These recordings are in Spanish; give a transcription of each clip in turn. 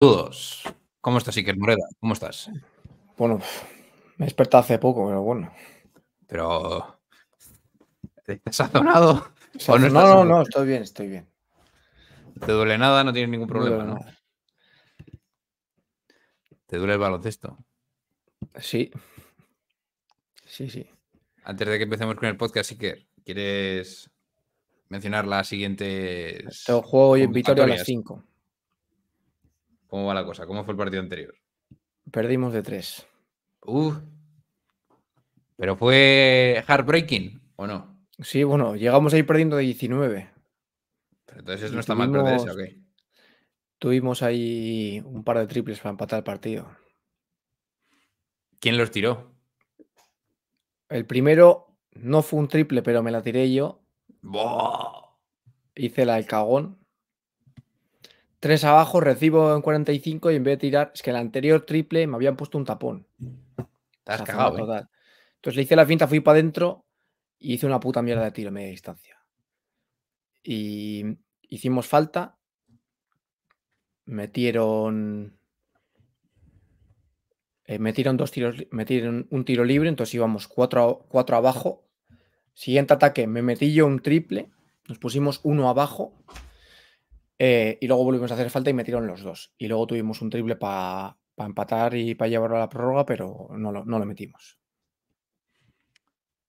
Saludos. ¿Cómo estás, Iker Moreda? ¿Cómo estás? Bueno, me he despertado hace poco, pero bueno. Pero. ¿Te has no, no, no, estoy bien, estoy bien. te duele nada, no tienes ningún problema, ¿Te duele el baloncesto? Sí. Sí, sí. Antes de que empecemos con el podcast, Iker, ¿quieres mencionar las siguientes. Te juego hoy en Vitoria a las 5. ¿Cómo va la cosa? ¿Cómo fue el partido anterior? Perdimos de tres. ¿Pero fue heartbreaking o no? Sí, bueno, llegamos ahí perdiendo de 19. entonces no está mal mal ese ok. Tuvimos ahí un par de triples para empatar el partido. ¿Quién los tiró? El primero no fue un triple, pero me la tiré yo. Hice la del cagón. Tres abajo, recibo en 45 y en vez de tirar, es que el anterior triple me habían puesto un tapón. Estás cagado. ¿eh? Entonces le hice la finta, fui para adentro y hice una puta mierda de tiro a media distancia. Y hicimos falta. Metieron. Eh, metieron dos tiros, metieron un tiro libre, entonces íbamos cuatro, cuatro abajo. Siguiente ataque, me metí yo un triple, nos pusimos uno abajo eh, y luego volvimos a hacer falta y metieron los dos. Y luego tuvimos un triple para empatar y para llevarlo a la prórroga, pero no lo, metimos.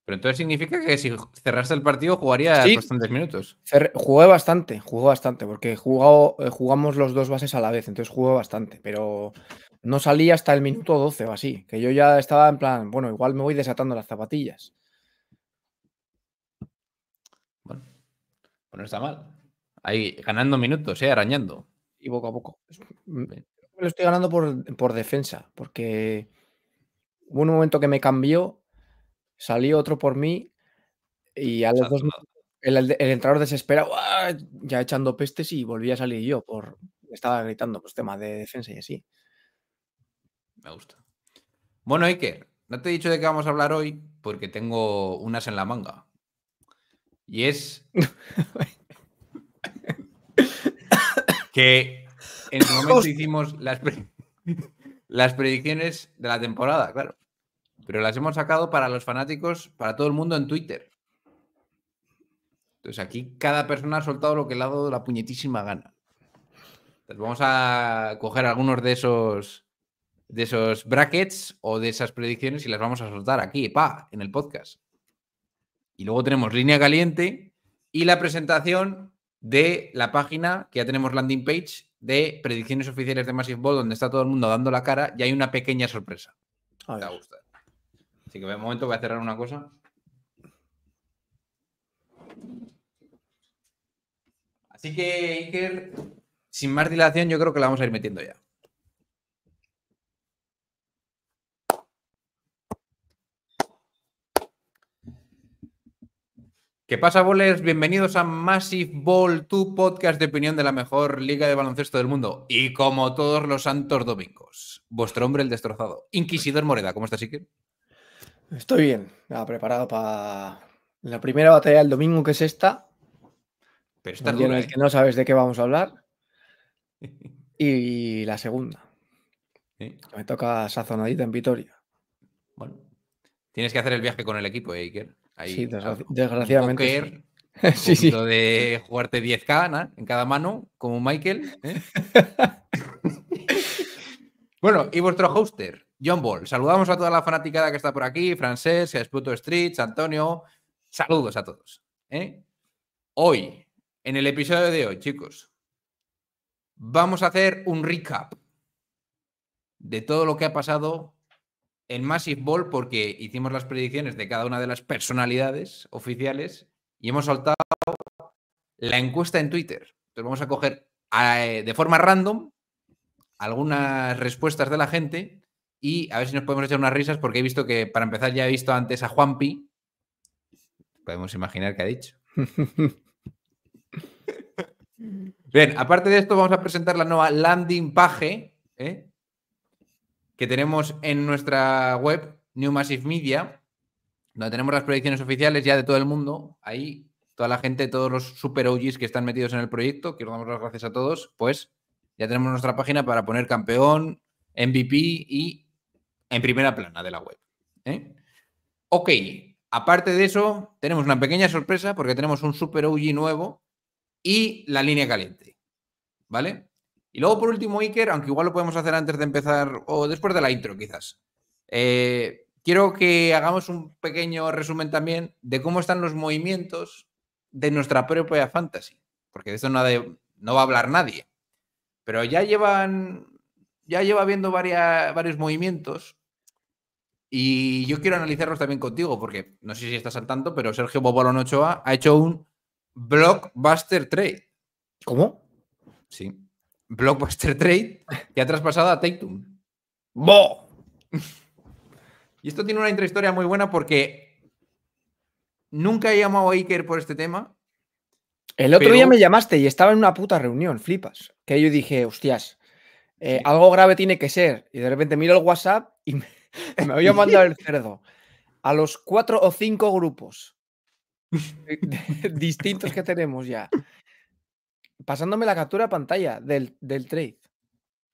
Pero entonces significa que si cerraste el partido jugaría bastantes minutos. Jugué bastante, jugó bastante, porque jugado, eh, jugamos los dos bases a la vez, entonces jugué bastante, pero no salí hasta el minuto 12 o así, que yo ya estaba en plan, bueno, igual me voy desatando las zapatillas. Bueno, pues no está mal. Ahí ganando minutos, eh, arañando. Y poco a poco. lo estoy ganando por, defensa, porque hubo un momento que me cambió, salió otro por mí y a los dos el, entrador desespera, ya echando pestes y volví a salir yo por estaba gritando pues tema de defensa y así. Me gusta. Bueno, Iker, no te he dicho de qué vamos a hablar hoy porque tengo unas en la manga. Y es que en su momento hicimos las, las predicciones de la temporada, claro. Pero las hemos sacado para los fanáticos, para todo el mundo en Twitter. Entonces aquí cada persona ha soltado lo que le ha dado la puñetísima gana. Entonces vamos a coger algunos de esos de esos brackets o de esas predicciones y las vamos a soltar aquí, pa, en el podcast. Y luego tenemos línea caliente y la presentación de la página, que ya tenemos landing page, de predicciones oficiales de Massive Ball, donde está todo el mundo dando la cara y hay una pequeña sorpresa. Así que un momento voy a cerrar una cosa. Así que, Iker, sin más dilación, yo creo que la vamos a ir metiendo ya. ¿Qué pasa, boles. Bienvenidos a Massive Ball, tu podcast de opinión de la mejor liga de baloncesto del mundo. Y como todos los santos domingos, vuestro hombre el destrozado, Inquisidor Moreda. ¿Cómo estás, Iker? Estoy bien, ha preparado para la primera batalla del domingo, que es esta. Pero está dura, ¿eh? que no sabes de qué vamos a hablar. Y la segunda. Me toca sazonadita en Vitoria. Bueno, tienes que hacer el viaje con el equipo, ¿eh, Iker sí, desgraciadamente. sí, de jugarte 10k en cada mano, como Michael. ¿eh? bueno, y vuestro hoster, John Ball. Saludamos a toda la fanaticada que está por aquí, Francés, Esputo Streets, Antonio. Saludos a todos. ¿eh? Hoy, en el episodio de hoy, chicos, vamos a hacer un recap de todo lo que ha pasado en Massive Ball porque hicimos las predicciones de cada una de las personalidades oficiales y hemos soltado la encuesta en Twitter. Entonces vamos a coger eh, de forma random algunas respuestas de la gente y a ver si nos podemos echar unas risas porque he visto que, para empezar, ya he visto antes a Juanpi. Podemos imaginar qué ha dicho. Bien, aparte de esto vamos a presentar la nueva landing page, ¿eh? que tenemos en nuestra web, New Massive Media, donde tenemos las proyecciones oficiales ya de todo el mundo. Ahí toda la gente, todos los super OGs que están metidos en el proyecto, quiero damos las gracias a todos, pues ya tenemos nuestra página para poner campeón, MVP y en primera plana de la web. ¿eh? Ok, aparte de eso, tenemos una pequeña sorpresa porque tenemos un super OG nuevo y la línea caliente. ¿Vale? Y luego, por último, Iker, aunque igual lo podemos hacer antes de empezar o después de la intro, quizás. Eh, quiero que hagamos un pequeño resumen también de cómo están los movimientos de nuestra propia fantasy, porque de eso no, no va a hablar nadie. Pero ya llevan, ya lleva viendo varios movimientos y yo quiero analizarlos también contigo, porque no sé si estás al tanto, pero Sergio Bobolón Ochoa ha hecho un blockbuster trade. ¿Cómo? Sí. Blockbuster Trade, que ha traspasado a take ¡Bo! y esto tiene una intrahistoria muy buena porque nunca he llamado a Iker por este tema. El otro día me llamaste y estaba en una puta reunión, flipas. Que yo dije, hostias, eh, algo grave tiene que ser. Y de repente miro el WhatsApp y me, voy a mandar el cerdo a los cuatro o cinco grupos distintos que tenemos ya pasándome la captura de pantalla del, trade.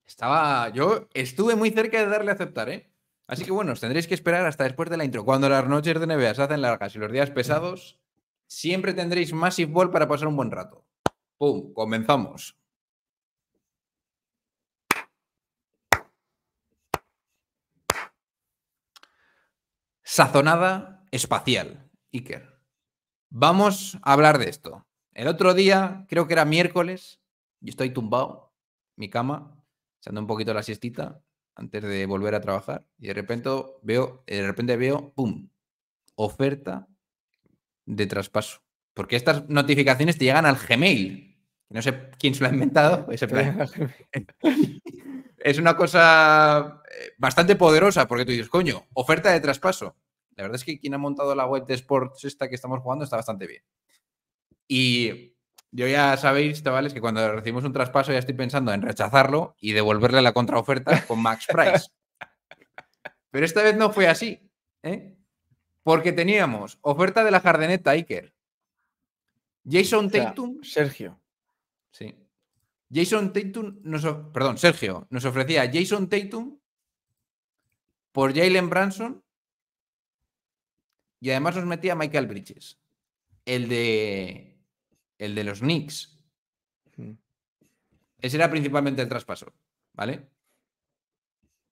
Estaba. Yo estuve muy cerca de darle a aceptar, ¿eh? Así que bueno, os tendréis que esperar hasta después de la intro. Cuando las noches de NBA se hacen largas y los días pesados, siempre tendréis más Ball para pasar un buen rato. ¡Pum! Comenzamos. Sazonada espacial, Iker. Vamos a hablar de esto. El otro día, creo que era miércoles, yo estoy tumbado, mi cama, echando un poquito la siestita antes de volver a trabajar y de repente veo, de repente veo, pum, oferta de traspaso. Porque estas notificaciones te llegan al Gmail. No sé quién se lo ha inventado. es una cosa eh, bastante poderosa porque tú dices, coño, oferta de traspaso. La verdad es que quien ha montado la web de Sports esta que estamos jugando está bastante bien. Y yo ya sabéis, chavales, que cuando recibimos un traspaso ya estoy pensando en rechazarlo y devolverle la contraoferta con Max Price. Pero esta vez no fue así, ¿eh? porque teníamos oferta de la jardineta Iker, Jason Tatum. Sergio. Sí. Jason Tatum perdón, Sergio, nos ofrecía Jason Tatum por Jalen Branson y además nos metía Michael Bridges, el de el de los Knicks. Ese era principalmente el traspaso, ¿vale?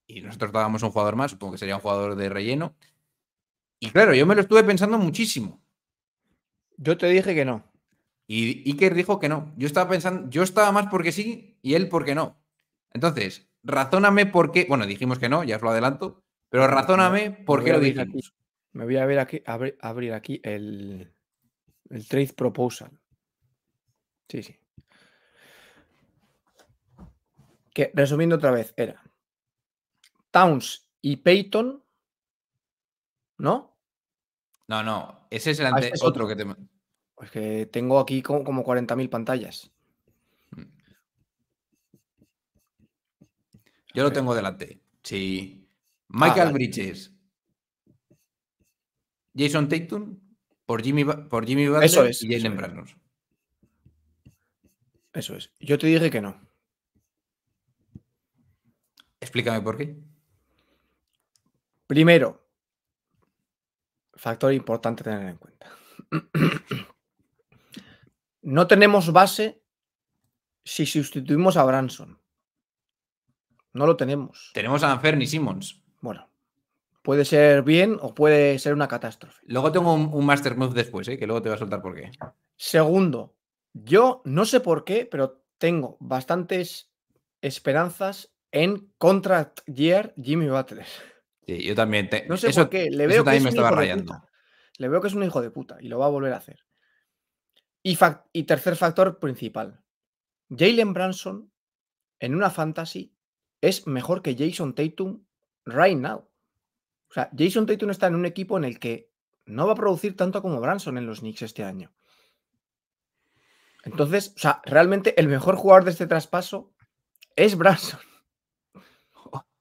Y nosotros estábamos un jugador más, supongo que sería un jugador de relleno. Y claro, yo me lo estuve pensando muchísimo. Yo te dije que no. Y Iker dijo que no. Yo estaba pensando, yo estaba más porque sí y él porque no. Entonces, razóname por qué. Bueno, dijimos que no, ya os lo adelanto, pero razóname porque por qué lo dijimos. me voy a ver aquí, abrir aquí el, el trade proposal. Sí, sí. Que resumiendo otra vez, era Towns y Peyton, ¿no? No, no, ese es el ah, este otro. que te... que tengo aquí como, 40.000 pantallas. Mm. Yo lo tengo delante. Sí. Ah, Michael Bridges. Jason Tatum por Jimmy, por Jimmy eso es, y Jalen eso es. Yo te dije que no. Explícame por qué. Primero, factor importante tener en cuenta. No tenemos base si sustituimos a Branson. No lo tenemos. Tenemos a Anferni Simmons. Bueno, puede ser bien o puede ser una catástrofe. Luego tengo un, un Master Move después, ¿eh? que luego te voy a soltar por qué. Segundo, yo no sé por qué, pero tengo bastantes esperanzas en Contract Year Jimmy Butler. Sí, yo también. No sé eso, por qué. Le veo que es un hijo De puta. Le veo que es un hijo de y lo va a volver a hacer. Y, y tercer factor principal. Jalen Branson en una fantasy es mejor que Jason Tatum right now. O sea, Jason Tatum está en un equipo en el que no va a producir tanto como Branson en los Knicks este año. Entonces, o sea, realmente el mejor jugador de este traspaso es Branson.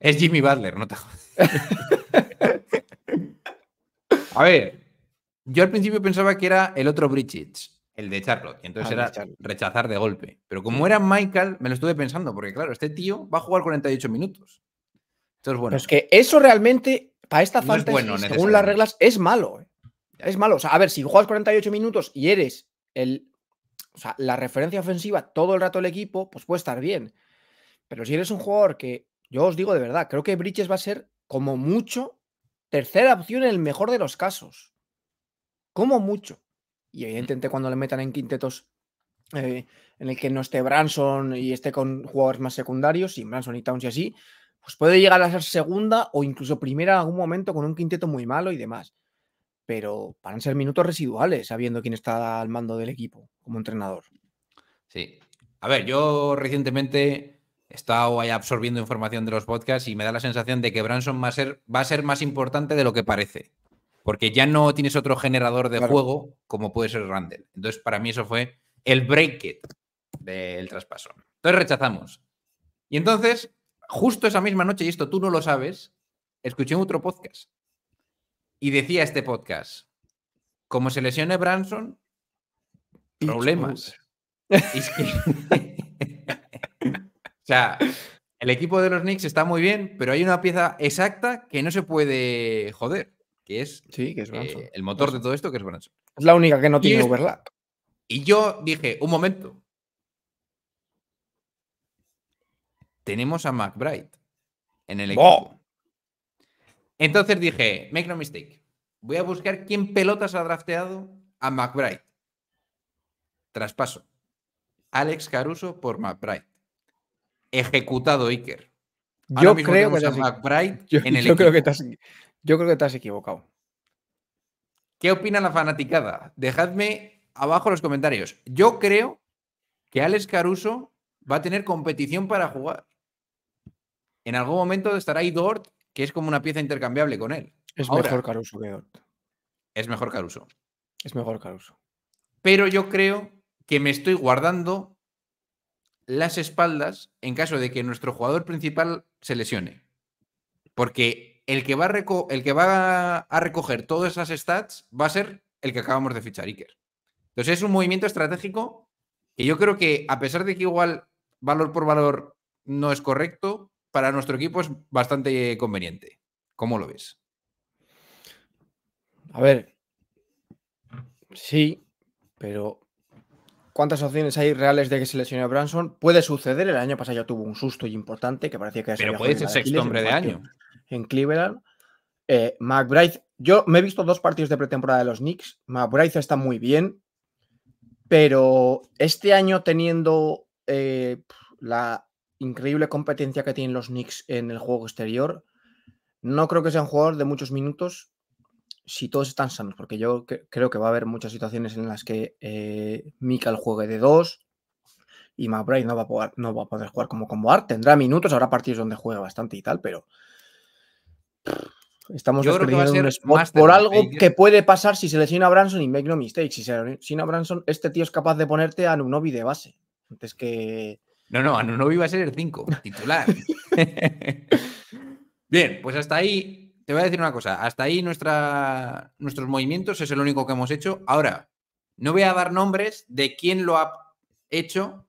Es Jimmy Butler, no te A ver, yo al principio pensaba que era el otro Bridget, el de Charlotte, y entonces ah, era rechazar de golpe. Pero como era Michael, me lo estuve pensando, porque claro, este tío va a jugar 48 minutos. Entonces, bueno. Pero es que eso realmente, para esta falta, bueno, según las reglas, es malo. Eh. Es malo. O sea, a ver, si juegas 48 minutos y eres el o sea, la referencia ofensiva todo el rato el equipo, pues puede estar bien. Pero si eres un jugador que, yo os digo de verdad, creo que Bridges va a ser como mucho tercera opción en el mejor de los casos. Como mucho. Y evidentemente cuando le metan en quintetos eh, en el que no esté Branson y esté con jugadores más secundarios, y Branson y Towns y así, pues puede llegar a ser segunda o incluso primera en algún momento con un quinteto muy malo y demás pero van a ser minutos residuales sabiendo quién está al mando del equipo como entrenador. Sí. A ver, yo recientemente he estado ahí absorbiendo información de los podcasts y me da la sensación de que Branson va a ser, va a ser más importante de lo que parece. Porque ya no tienes otro generador de juego como puede ser Randall. Entonces, para mí eso fue el break del traspaso. Entonces rechazamos. Y entonces, justo esa misma noche, y esto tú no lo sabes, escuché otro podcast y decía este podcast, como se lesione Branson, problemas. o sea, el equipo de los Knicks está muy bien, pero hay una pieza exacta que no se puede joder, que es, eh, el motor de todo esto, que es Branson. Es la única que no tiene y Y yo dije, un momento. Tenemos a McBride en el equipo. Entonces dije, make no mistake, voy a buscar quién pelotas ha drafteado a McBride. Traspaso. Alex Caruso por McBride. Ejecutado Iker. yo creo que yo, creo que te que equivocado. ¿Qué opina la fanaticada? Dejadme abajo los comentarios. Yo creo que Alex Caruso va a tener competición para jugar. En algún momento estará Idort que es como una pieza intercambiable con él. Es mejor Caruso que Es mejor Caruso. Es mejor Caruso. Pero yo creo que me estoy guardando las espaldas en caso de que nuestro jugador principal se lesione. Porque el que va a, el que va a recoger todas esas stats va a ser el que acabamos de fichar, Iker. Entonces es un movimiento estratégico que yo creo que, a pesar de que igual valor por valor no es correcto, para nuestro equipo es bastante conveniente. ¿Cómo lo ves? A ver, sí, pero ¿cuántas opciones hay reales de que se lesione a Branson? Puede suceder, el año pasado ya tuvo un susto importante que parecía que... Pero puede ser sexto hombre de, año. En Cleveland. Eh, McBride, yo me he visto dos partidos de pretemporada de los Knicks. McBride está muy bien, pero este año teniendo eh, la increíble competencia que tienen los Knicks en el juego exterior. No creo que sean jugadores de muchos minutos si todos están sanos, porque yo creo que va a haber muchas situaciones en las que eh, juegue de dos y McBride no va, a poder, no va a poder jugar como como Art. Tendrá minutos, habrá partidos donde juega bastante y tal, pero estamos perdiendo un spot por algo que puede pasar si se lesiona a Branson y make no mistake. Si se lesiona a Branson, este tío es capaz de ponerte a Nunobi de base antes que no, no, no iba a ser el 5, titular. Bien, pues hasta ahí, te voy a decir una cosa, hasta ahí nuestra, nuestros movimientos es el único que hemos hecho. Ahora, no voy a dar nombres de quién lo ha hecho,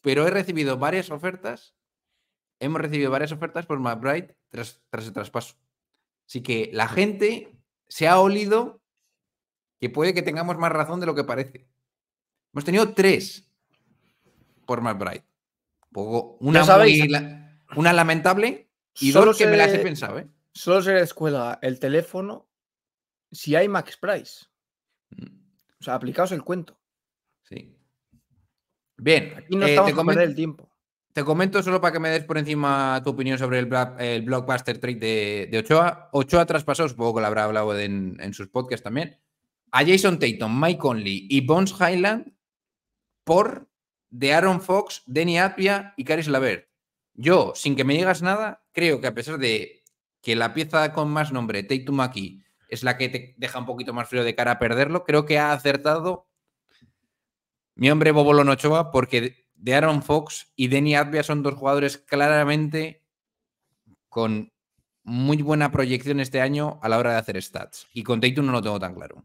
pero he recibido varias ofertas, hemos recibido varias ofertas por McBride tras, tras el traspaso. Así que la gente se ha olido que puede que tengamos más razón de lo que parece. Hemos tenido tres por McBride. Poco, una, una lamentable y dos que me las he pensado. ¿eh? Solo se descuelga el teléfono si hay Max Price. Mm. O sea, aplicaos el cuento. Sí. Bien. Aquí no eh, estamos a el tiempo. Te comento solo para que me des por encima tu opinión sobre el, el blockbuster trade de, de, Ochoa. Ochoa traspasó, supongo que lo habrá hablado en, sus podcasts también, a Jason Tatum, Mike Conley y Bones Highland por de Aaron Fox, Denny Advia y Caris Lavert. Yo, sin que me digas nada, creo que a pesar de que la pieza con más nombre, Take aquí es la que te deja un poquito más frío de cara a perderlo, creo que ha acertado mi hombre Bobo Ochoa, porque de Aaron Fox y Denny Advia son dos jugadores claramente con muy buena proyección este año a la hora de hacer stats. Y con Tatum no lo tengo tan claro.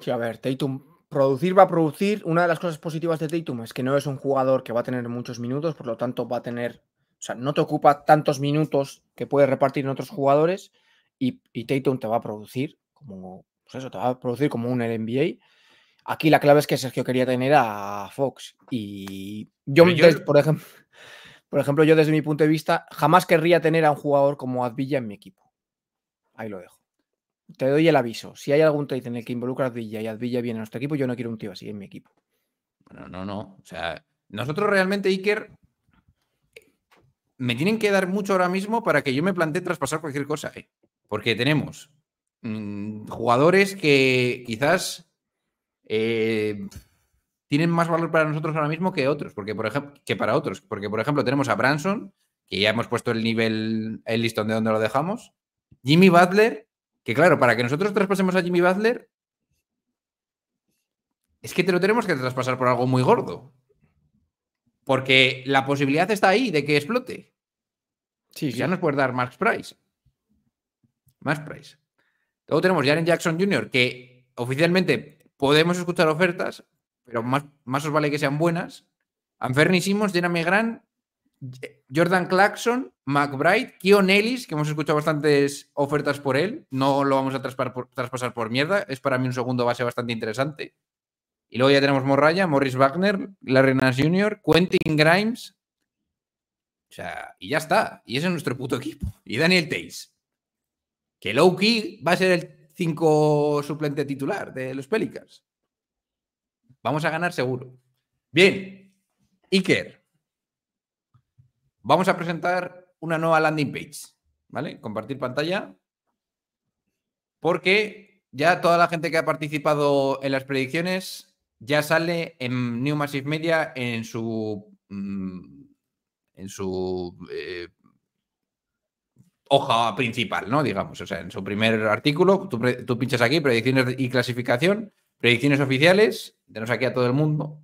Sí, a ver, Tatum Producir va a producir. Una de las cosas positivas de Tatum es que no es un jugador que va a tener muchos minutos, por lo tanto va a tener, o sea, no te ocupa tantos minutos que puedes repartir en otros jugadores y, Tatum te va a producir como, pues eso, te va a producir como un NBA. Aquí la clave es que Sergio quería tener a Fox y yo, por ejemplo, por ejemplo, yo desde mi punto de vista jamás querría tener a un jugador como Advilla en mi equipo. Ahí lo dejo te doy el aviso. Si hay algún trade en el que involucra a Advilla y Advilla viene a nuestro equipo, yo no quiero un tío así en mi equipo. No, no, no. O sea, nosotros realmente, Iker, me tienen que dar mucho ahora mismo para que yo me plantee traspasar cualquier cosa. Eh. Porque tenemos mm, jugadores que quizás eh, tienen más valor para nosotros ahora mismo que otros. Porque, por ejemplo, que para otros. Porque, por ejemplo, tenemos a Branson, que ya hemos puesto el nivel, el listón de donde lo dejamos. Jimmy Butler, que claro, para que nosotros traspasemos a Jimmy Butler, es que te lo tenemos que traspasar por algo muy gordo. Porque la posibilidad está ahí de que explote. Sí, Ya nos puede dar Max Price. Max Price. Luego tenemos Jaren Jackson Jr., que oficialmente podemos escuchar ofertas, pero más, os vale que sean buenas. Anferni Simmons, Jeremy Gran Jordan Clarkson, McBride, Keon Ellis, que hemos escuchado bastantes ofertas por él. No lo vamos a traspasar por mierda. Es para mí un segundo base bastante interesante. Y luego ya tenemos Morraya, Morris Wagner, Larry Junior, Jr., Quentin Grimes. O sea, y ya está. Y ese es nuestro puto equipo. Y Daniel Tays. Que Lowkey va a ser el cinco suplente titular de los Pelicans. Vamos a ganar seguro. Bien. Iker, Vamos a presentar una nueva landing page, ¿vale? Compartir pantalla. Porque ya toda la gente que ha participado en las predicciones ya sale en New Massive Media en su mm, en su eh, hoja principal, ¿no? Digamos, o sea, en su primer artículo, tú, tú pinchas aquí, predicciones y clasificación, predicciones oficiales, tenemos aquí a todo el mundo,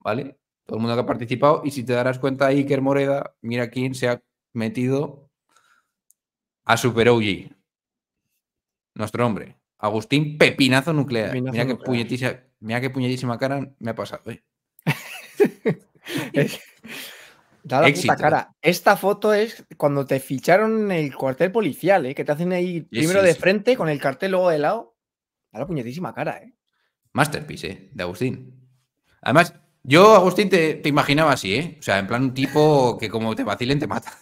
¿vale? todo el mundo que ha participado. Y si te darás cuenta, Iker Moreda, mira quién se ha metido a Super OG. Nuestro hombre. Agustín Pepinazo Nuclear. mira, Qué puñetísima, mira qué puñetísima cara me ha pasado. ¿eh? da la puta cara. Esta foto es cuando te ficharon en el cuartel policial, ¿eh? que te hacen ahí primero de frente con el cartel luego de lado. Da la puñetísima cara, ¿eh? Masterpiece, ¿eh? De Agustín. Además, yo, Agustín, te, imaginaba así, ¿eh? O sea, en plan un tipo que como te vacilen te mata.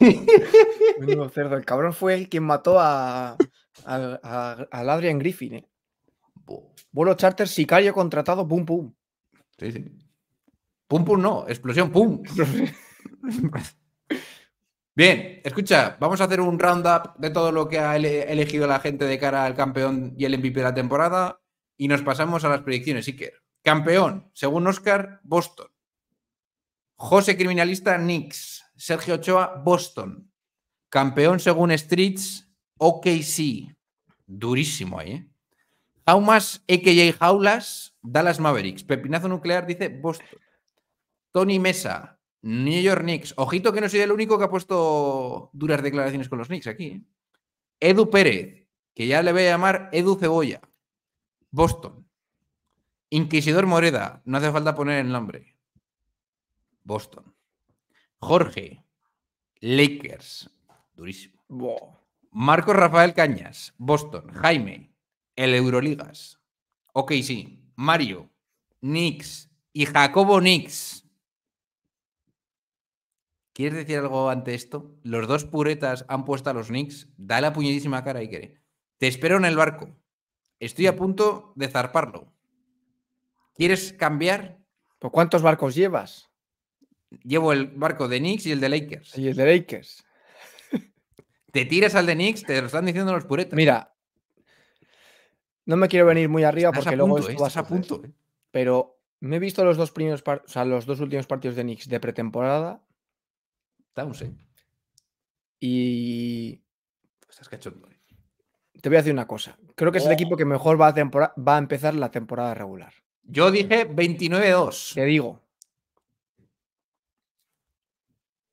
El cabrón fue el quien mató a, a, Adrian Griffin, ¿eh? Vuelo charter, sicario contratado, pum, pum. Sí, sí. Pum, pum, no. Explosión, pum. Bien, escucha, vamos a hacer un roundup de todo lo que ha elegido la gente de cara al campeón y el MVP de la temporada. Y nos pasamos a las predicciones, Iker. Campeón, según Oscar, Boston. José Criminalista, Knicks. Sergio Ochoa, Boston. Campeón según Streets, OKC. Durísimo ahí, ¿eh? EKJ Jaulas, Dallas Mavericks. Pepinazo Nuclear dice Boston. Tony Mesa, New York Knicks. Ojito que no soy el único que ha puesto duras declaraciones con los Knicks aquí. ¿eh? Edu Pérez, que ya le voy a llamar Edu Cebolla. Boston. Inquisidor Moreda, no hace falta poner el nombre. Boston. Jorge, Lakers, durísimo. Marcos Rafael Cañas, Boston. Jaime, el Euroligas. Ok, sí. Mario, Nix y Jacobo Nix. ¿Quieres decir algo ante esto? Los dos puretas han puesto a los Knicks. Da la puñetísima cara, y quiere. Te espero en el barco. Estoy a punto de zarparlo. ¿Quieres cambiar? ¿Por cuántos barcos llevas? Llevo el barco de Knicks y el de Lakers. Y el de Lakers. Te tiras al de Knicks, te lo están diciendo los puretas. Mira, no me quiero venir muy arriba porque luego eh, vas a punto. Eh. Pero me he visto los dos primeros, o sea, los dos últimos partidos de Knicks de pretemporada. Eh. Y. Estás Te voy a decir una cosa. Creo que es el oh. equipo que mejor va a, empezar la temporada regular. Yo dije 29-2. Te digo.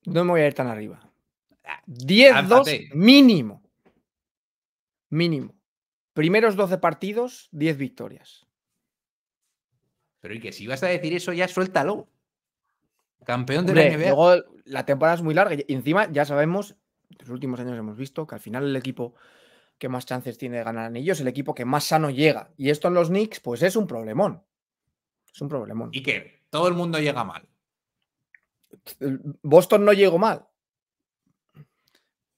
No me voy a ir tan arriba. 10-2 ah, mínimo. Mínimo. Primeros 12 partidos, 10 victorias. Pero y que si vas a decir eso, ya suéltalo. Campeón de la NBA. la temporada es muy larga y encima ya sabemos, en los últimos años hemos visto que al final el equipo que más chances tiene de ganar anillos, el equipo que más sano llega. Y esto en los Knicks, pues es un problemón. Es un problemón. ¿Y Todo el mundo llega mal. Boston no llegó mal.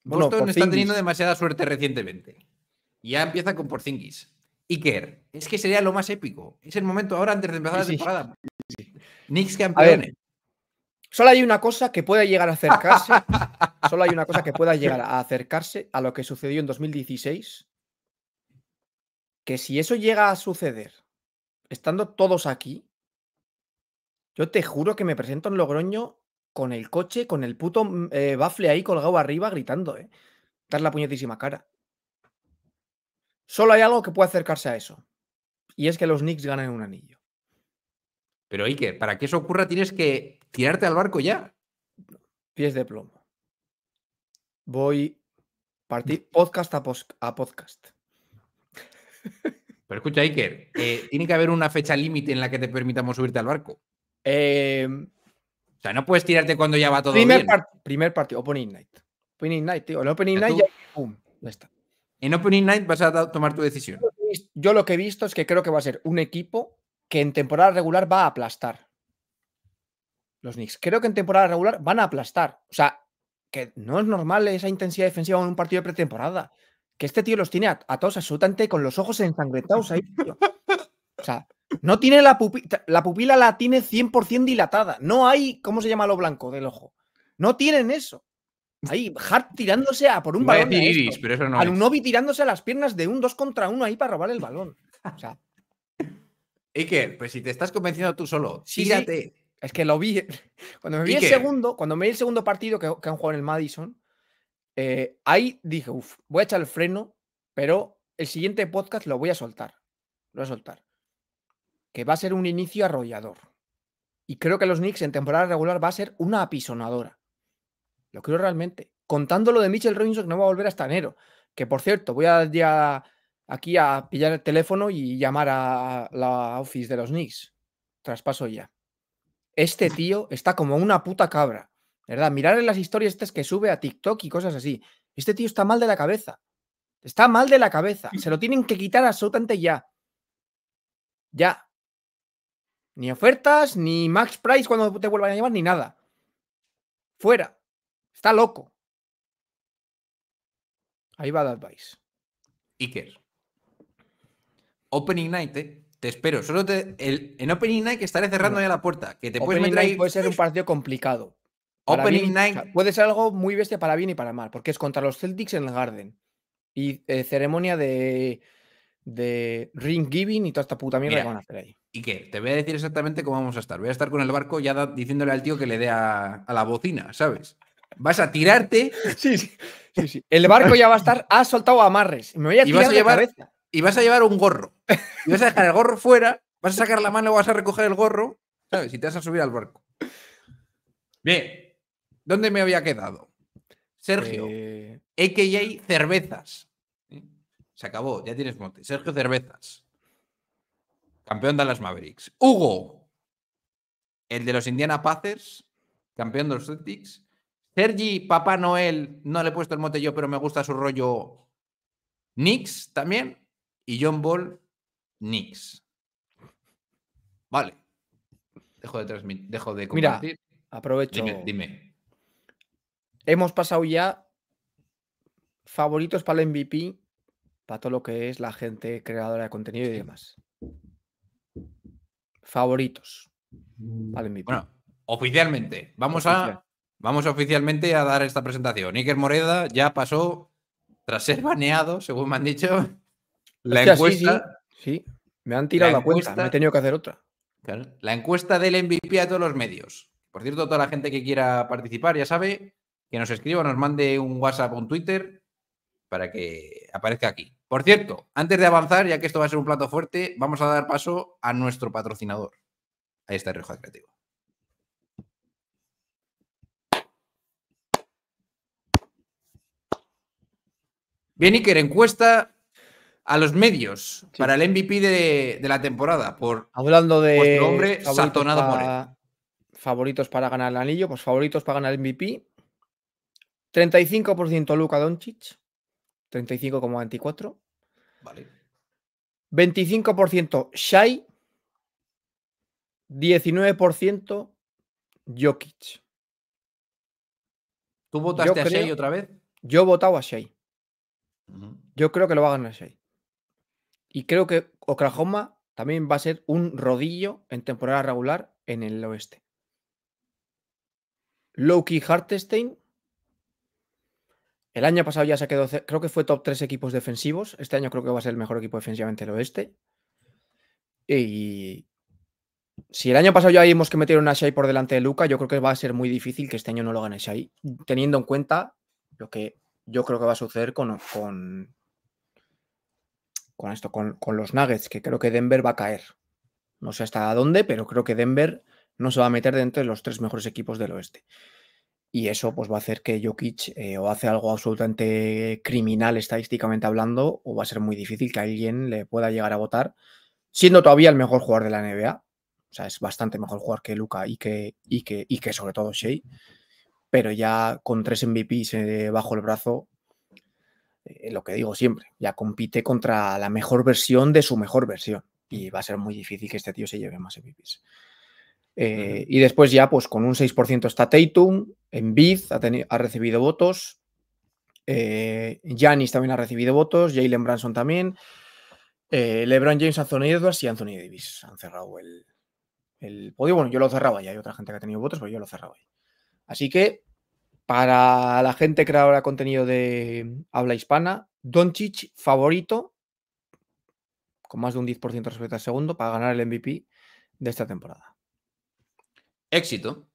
Boston está teniendo demasiada suerte recientemente. Ya empieza con Porzingis. Iker, es que sería lo más épico. Es el momento ahora antes de empezar la temporada. Knicks campeones. Solo hay una cosa que pueda llegar a acercarse. solo hay una cosa que pueda llegar a acercarse a lo que sucedió en 2016. Que si eso llega a suceder, estando todos aquí, yo te juro que me presento en Logroño con el coche, con el puto mm, eh, bafle ahí colgado arriba gritando, ¿eh? Dar la puñetísima cara. Solo hay algo que puede acercarse a eso. Y es que los Knicks ganen un anillo. Pero Iker, para que eso ocurra tienes que tirarte al barco ya. Pies de plomo. Voy partir podcast a, podcast. Pero escucha, Iker, eh, tiene que haber una fecha límite en la que te permitamos subirte al barco. Em, o sea, no puedes tirarte cuando ya va todo bien. primer partido, Opening Night. Opening Night, tío. En Opening Night ya, boom, ya está. En Opening Night vas a tomar tu decisión. Yo lo que he visto es que creo que va a ser un equipo que en temporada regular va a aplastar los Knicks. Creo que en temporada regular van a aplastar. O sea, que no es normal esa intensidad defensiva en un partido de pretemporada. Que este tío los tiene a, todos absolutamente con los ojos ensangrentados ahí. O sea, no tiene la pupila, la pupila la tiene 100% dilatada. No hay, ¿cómo se llama lo blanco del ojo? No tienen eso. Ahí, Hart tirándose a por un balón. Iris, pero tirándose a las piernas de un dos contra uno ahí para robar el balón. O sea. Iker, pues si te estás convenciendo tú solo, sí, es que lo vi. Cuando me vi el segundo, cuando me el segundo partido que, han jugado en el Madison, eh, ahí dije, uff, voy a echar el freno, pero el siguiente podcast lo voy a soltar. Lo voy a soltar. Que va a ser un inicio arrollador. Y creo que los Knicks en temporada regular va a ser una apisonadora. Lo creo realmente. Contando lo de Mitchell Robinson, que no va a volver hasta enero. Que por cierto, voy a, ya, aquí a pillar el teléfono y llamar a la office de los Knicks. Traspaso ya este tío está como una puta cabra, ¿verdad? Mirar en las historias estas que sube a TikTok y cosas así. Este tío está mal de la cabeza. Está mal de la cabeza. Mm. Se lo tienen que quitar absolutamente ya. Ya. Ni ofertas, ni max price cuando te vuelvan a llamar, ni nada. Fuera. Está loco. Ahí va el Advice. Iker. Open Ignite ¿eh? Te espero. Solo te, el, en Opening Night estaré cerrando ya la puerta. Que te puedes meter ahí... puede ser un partido complicado. opening Night. puede ser algo muy bestia para bien y para mal, porque es contra los Celtics en el Garden. Y eh, ceremonia de, de ring giving y toda esta puta mierda que van a hacer ahí. Y qué? te voy a decir exactamente cómo vamos a estar. Voy a estar con el barco ya diciéndole al tío que le dé a, la bocina, ¿sabes? Vas a tirarte. sí, sí, sí, El barco ya va a estar. Ha soltado amarres. Me voy a tirar y llevar, cabeza y vas a llevar un gorro. Y vas a dejar el gorro fuera, vas a sacar la mano, vas a recoger el gorro, ¿sabes? Y te vas a subir al barco. Bien. ¿Dónde me había quedado? Sergio, eh... Cervezas. Se acabó, ya tienes mote Sergio Cervezas. Campeón de las Mavericks. Hugo, el de los Indiana Pacers, campeón de los Celtics. Sergi, Papá Noel, no le he puesto el mote yo, pero me gusta su rollo. Nix también y John Ball, Nix. Vale. Dejo de, transmitir, dejo de compartir. Mira, aprovecho. Dime, Hemos pasado ya favoritos para el MVP, para todo lo que es la gente creadora de contenido y demás. Favoritos para el MVP. Bueno, oficialmente, vamos a vamos oficialmente a dar esta presentación. Iker Moreda ya pasó, tras ser baneado, según me han dicho, la encuesta. Sí, me han tirado la, cuenta, me he tenido que hacer otra. la encuesta del MVP a todos los medios. Por cierto, toda la gente que quiera participar, ya sabe, que nos escriba, nos mande un WhatsApp o un Twitter para que aparezca aquí. Por cierto, antes de avanzar, ya que esto va a ser un plato fuerte, vamos a dar paso a nuestro patrocinador. Ahí está el Rioja Creativo. Bien, Iker, encuesta a los medios para el MVP de, la temporada por hablando de hombre Satonado para, favoritos para ganar el anillo, pues favoritos para ganar el MVP 35% Luka Doncic 35,24 vale 25% Shai 19% Jokic ¿Tú votaste a Shai otra vez? Yo he votado a Shai. Yo creo que lo va a ganar Shai. Y creo que Oklahoma también va a ser un rodillo en temporada regular en el oeste. Loki Hartstein. El año pasado ya se quedó, creo que fue top 3 equipos defensivos. Este año creo que va a ser el mejor equipo defensivamente del oeste. Y si el año pasado ya vimos que metieron a Shai por delante de Luca, yo creo que va a ser muy difícil que este año no lo gane Shai, teniendo en cuenta lo que yo creo que va a suceder con, con esto, con, los Nuggets, que creo que Denver va a caer. No sé hasta dónde, pero creo que Denver no se va a meter dentro de los tres mejores equipos del oeste. Y eso pues va a hacer que Jokic eh, o hace algo absolutamente criminal estadísticamente hablando, o va a ser muy difícil que alguien le pueda llegar a votar, siendo todavía el mejor jugador de la NBA. O sea, es bastante mejor jugador que Luca y que, y que, y que sobre todo Shea. Pero ya con tres MVPs eh, bajo el brazo, eh, lo que digo siempre, ya compite contra la mejor versión de su mejor versión. Y va a ser muy difícil que este tío se lleve más MVPs. Eh, y después ya, pues con un 6% está Tatum, En ha, ha recibido votos, Janis eh, también ha recibido votos, Jalen Branson también, LeBron James, Anthony Edwards y Anthony Davis han cerrado el, el podio. Bueno, yo lo cerraba ya, hay otra gente que ha tenido votos, pero yo lo cerraba ahí. Así que para la gente creadora ha contenido de mm, habla hispana, Doncic favorito con más de un 10% respecto al segundo para ganar el MVP de esta temporada. Éxito.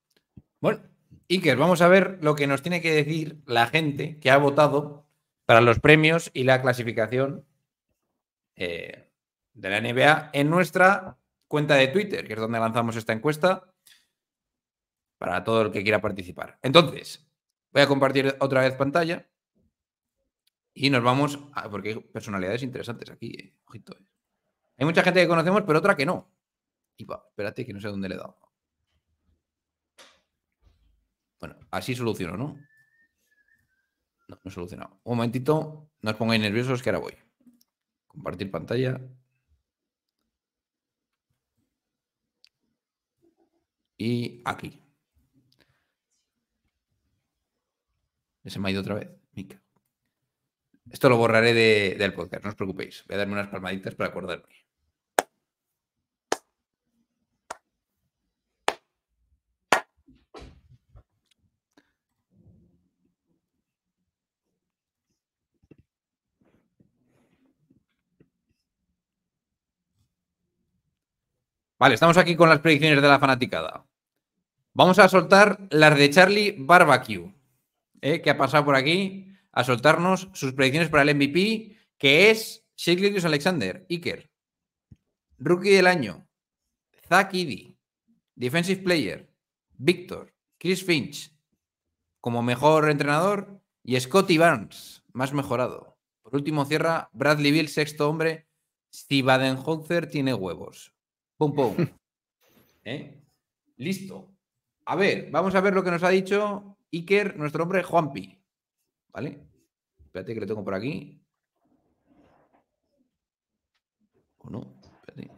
Bueno, Iker, vamos a ver lo que nos tiene que decir la gente que ha votado para los premios y la clasificación eh, de la NBA en nuestra cuenta de Twitter, que es donde lanzamos esta encuesta para todo el que quiera participar. Entonces, Voy a compartir otra vez pantalla. Y nos vamos, a, porque hay personalidades interesantes aquí. Eh, ojito. Eh. Hay mucha gente que conocemos, pero otra que no. Y va, espérate que no sé dónde le he dado. Bueno, así soluciono, ¿no? No, no solucionado. Un momentito, no os pongáis nerviosos que ahora voy. Compartir pantalla. Y aquí. Se me ha ido otra vez. Mica. Esto lo borraré del podcast, no os preocupéis. Voy a darme unas palmaditas para acordarme. Vale, estamos aquí con las predicciones de la fanaticada. Vamos a soltar las de Charlie Barbecue. ¿eh? que ha pasado por aquí a soltarnos sus predicciones para el MVP, que es Shake Alexander, Iker, Rookie del Año, Zach Eady, Defensive Player, Víctor, Chris Finch, como mejor entrenador, y Scotty Barnes, más mejorado. Por último, cierra Bradley Bill, sexto hombre, si Baden-Holzer tiene huevos. Pum, pum. ¿Eh? Listo. A ver, vamos a ver lo que nos ha dicho Iker, nuestro hombre, Juanpi. ¿Vale? Espérate que le tengo por aquí. ¿O no? Espérate.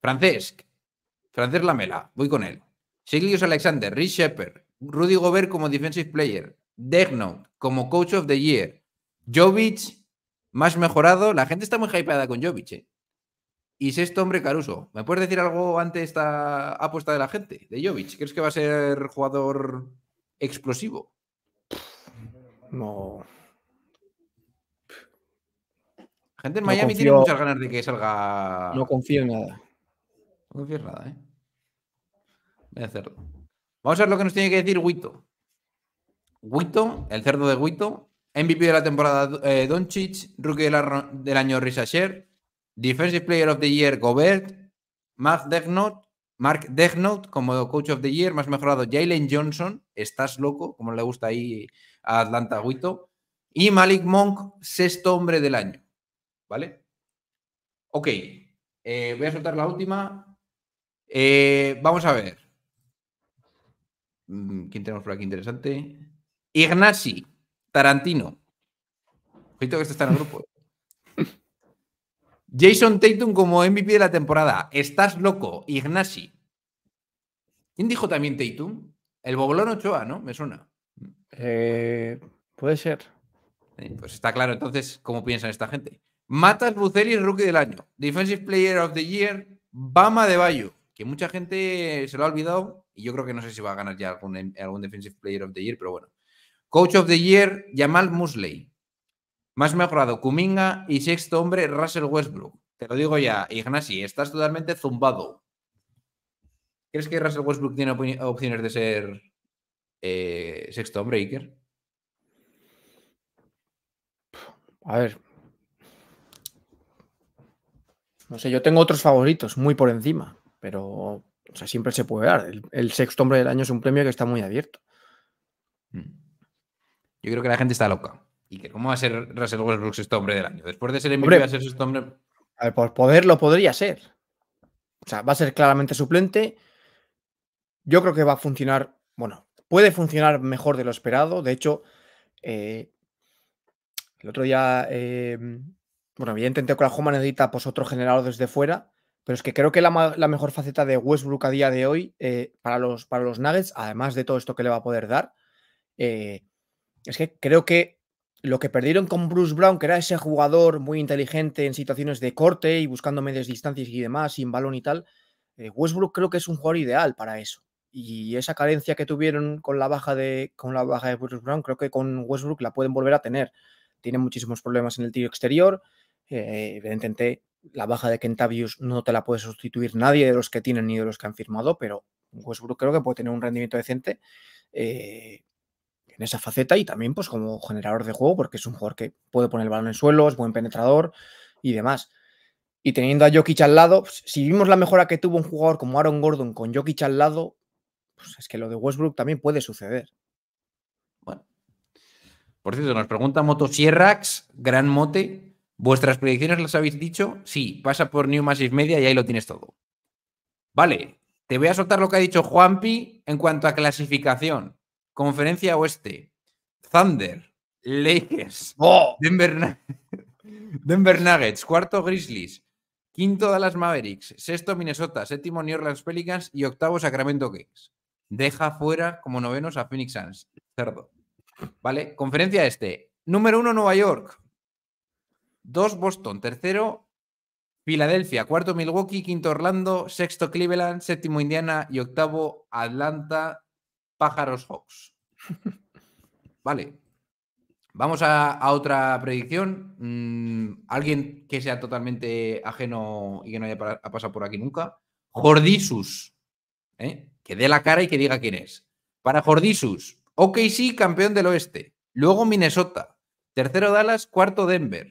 Francesc. Francesc Lamela. Voy con él. Siglius Alexander. Rich Shepard. Rudy Gobert como defensive player. Degno como coach of the year. Jovic más mejorado. La gente está muy hypeada con Jovic. ¿eh? Y sexto hombre Caruso. ¿Me puedes decir algo ante esta apuesta de la gente? De Jovic. ¿Crees que va a ser jugador explosivo. No. Gente en Miami tiene muchas ganas de que salga. No confío en nada. No confío en nada, ¿eh? Voy a hacerlo. Vamos a ver lo que nos tiene que decir Huito. Huito, el cerdo de Huito, MVP de la temporada Donchich. Eh, Doncic, Rookie del, año risacher Defensive Player of the Year Gobert, Max Degnot, Mark Degnaut como Coach of the Year, más mejorado Jalen Johnson, estás loco, como le gusta ahí a Atlanta Huito. y Malik Monk, sexto hombre del año. ¿Vale? Ok, eh, voy a soltar la última. Eh, vamos a ver. Mm, ¿Quién tenemos por aquí interesante? Ignasi Tarantino. Ojito que este está en el grupo. ¿eh? Jason Tatum como MVP de la temporada. Estás loco, Ignasi. ¿Quién dijo también Tatum? El Bobolón Ochoa, ¿no? Me suena. Eh, puede ser. Pues está claro entonces cómo piensan esta gente. Matas Buceri, rookie del año. Defensive Player of the Year, Bama de Bayo. Que mucha gente se lo ha olvidado y yo creo que no sé si va a ganar ya algún, Defensive Player of the Year, pero bueno. Coach of the Year, Jamal Musley. Más mejorado Kuminga y sexto hombre Russell Westbrook. Te lo digo ya, Ignasi, estás totalmente zumbado. ¿Crees que Russell Westbrook tiene opciones de ser eh, sexto hombre, Iker? A ver. No sé, yo tengo otros favoritos muy por encima, pero o sea, siempre se puede dar. el sexto hombre del año es un premio que está muy abierto. Mm. Yo creo que la gente está loca. ¿Y cómo va a ser Russell Westbrook este hombre del año? Después de ser MVP, va a ser este hombre. A ver, por poderlo podría ser. O sea, va a ser claramente suplente. Yo creo que va a funcionar, bueno, puede funcionar mejor de lo esperado. De hecho, eh, el otro día, eh, bueno, evidentemente Oklahoma necesita pues, otro generador desde fuera, pero es que creo que la, mejor faceta de Westbrook a día de hoy eh, para, los, para los Nuggets, además de todo esto que le va a poder dar, es que creo que lo que perdieron con Bruce Brown, que era ese jugador muy inteligente en situaciones de corte y buscando medias distancias y demás, sin balón y tal, eh, Westbrook creo que es un jugador ideal para eso. Y esa carencia que tuvieron con la baja de con la baja de Bruce Brown, creo que con Westbrook la pueden volver a tener. Tiene muchísimos problemas en el tiro exterior. Eh, evidentemente, la baja de Kentavius no te la puede sustituir nadie de los que tienen ni de los que han firmado, pero Westbrook creo que puede tener un rendimiento decente. Eh, en esa faceta y también pues como generador de juego, porque es un jugador que puede poner el balón en suelo, es buen penetrador y demás. Y teniendo a Jokic al lado, pues, si vimos la mejora que tuvo un jugador como Aaron Gordon con Jokic al lado, pues es que lo de Westbrook también puede suceder. Bueno. Por cierto, nos pregunta Motosierrax, Gran Mote, ¿vuestras predicciones las habéis dicho? Sí, pasa por New Massive Media y ahí lo tienes todo. Vale, te voy a soltar lo que ha dicho Juanpi en cuanto a clasificación. Conferencia Oeste, Thunder, Lakers, ¡Oh! Denver, Denver, Nuggets, cuarto Grizzlies, quinto Dallas Mavericks, sexto Minnesota, séptimo New Orleans Pelicans y octavo Sacramento Kings. Deja fuera como novenos a Phoenix Suns. Cerdo. ¿Vale? Conferencia Este. Número uno, Nueva York. Dos, Boston. Tercero, Filadelfia, cuarto Milwaukee, quinto Orlando, sexto Cleveland, séptimo Indiana y octavo Atlanta, pájaros Hawks. Vale. Vamos a, otra predicción. Mm, alguien que sea totalmente ajeno y que no haya pasado por aquí nunca. Jordisus. ¿eh? Que dé la cara y que diga quién es. Para Jordisus, OKC campeón del oeste. Luego Minnesota. Tercero Dallas, cuarto Denver.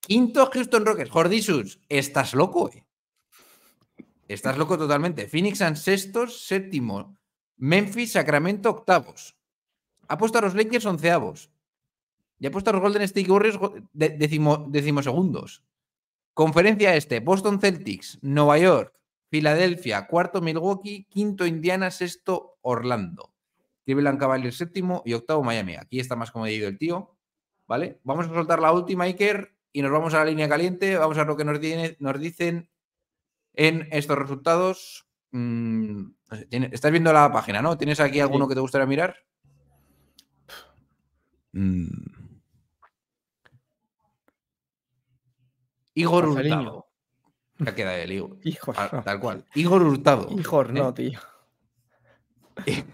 Quinto Houston Rockets. Jordisus, estás loco, eh? Estás loco totalmente. Phoenix en sexto, séptimo Memphis, Sacramento, octavos. Apuesta a los Lakers onceavos. Y apuesta a los Golden State Warriors decimosegundos. Conferencia este, Boston Celtics, Nueva York, Filadelfia, cuarto Milwaukee, quinto Indiana, sexto Orlando. Cleveland Cavaliers séptimo y octavo Miami. Aquí está más comedido el tío. ¿Vale? Vamos a soltar la última, Iker, y nos vamos a la línea caliente. Vamos a ver lo que nos, dicen en estos resultados. Mm, estás viendo la página, ¿no? ¿Tienes aquí alguno que te gustaría mirar? Mm. Igor Hurtado. Ya queda el Igor. Ah, tal cual. Igor Hurtado. Igor, no, eh. tío.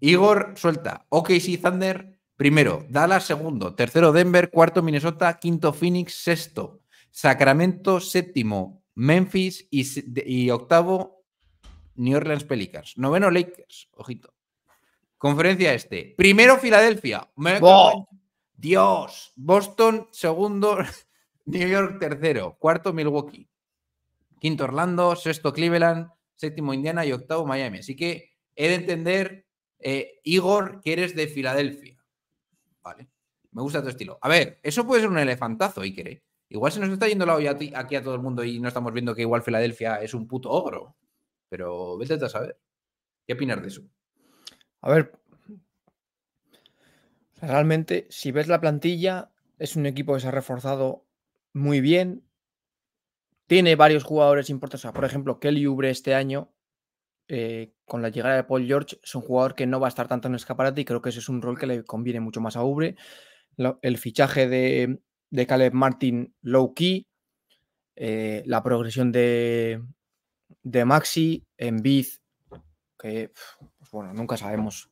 Igor suelta. OKC Thunder, primero. Dallas, segundo. Tercero, Denver. Cuarto, Minnesota. Quinto, Phoenix. Sexto, Sacramento. Séptimo, Memphis. y octavo, New Orleans Pelicans. Noveno Lakers, ojito. Conferencia este. Primero Filadelfia. Dios. Boston, segundo. New York, tercero. Cuarto, Milwaukee. Quinto, Orlando. Sexto, Cleveland. Séptimo, Indiana. Y octavo, Miami. Así que he de entender, eh, Igor, que eres de Filadelfia. Vale. Me gusta tu estilo. A ver, eso puede ser un elefantazo, Iker. Eh. Igual se nos está yendo la olla aquí a todo el mundo y no estamos viendo que igual Filadelfia es un puto ogro. Pero vete a saber. ¿Qué opinas de eso? A ver, realmente, si ves la plantilla, es un equipo que se ha reforzado muy bien. Tiene varios jugadores importantes. por ejemplo, Kelly Ubre este año, eh, con la llegada de Paul George, es un jugador que no va a estar tanto en el escaparate y creo que ese es un rol que le conviene mucho más a Ubre. el fichaje de, Caleb Martin low key, eh, la progresión de, de Maxi, en Envid, que pues bueno, nunca sabemos.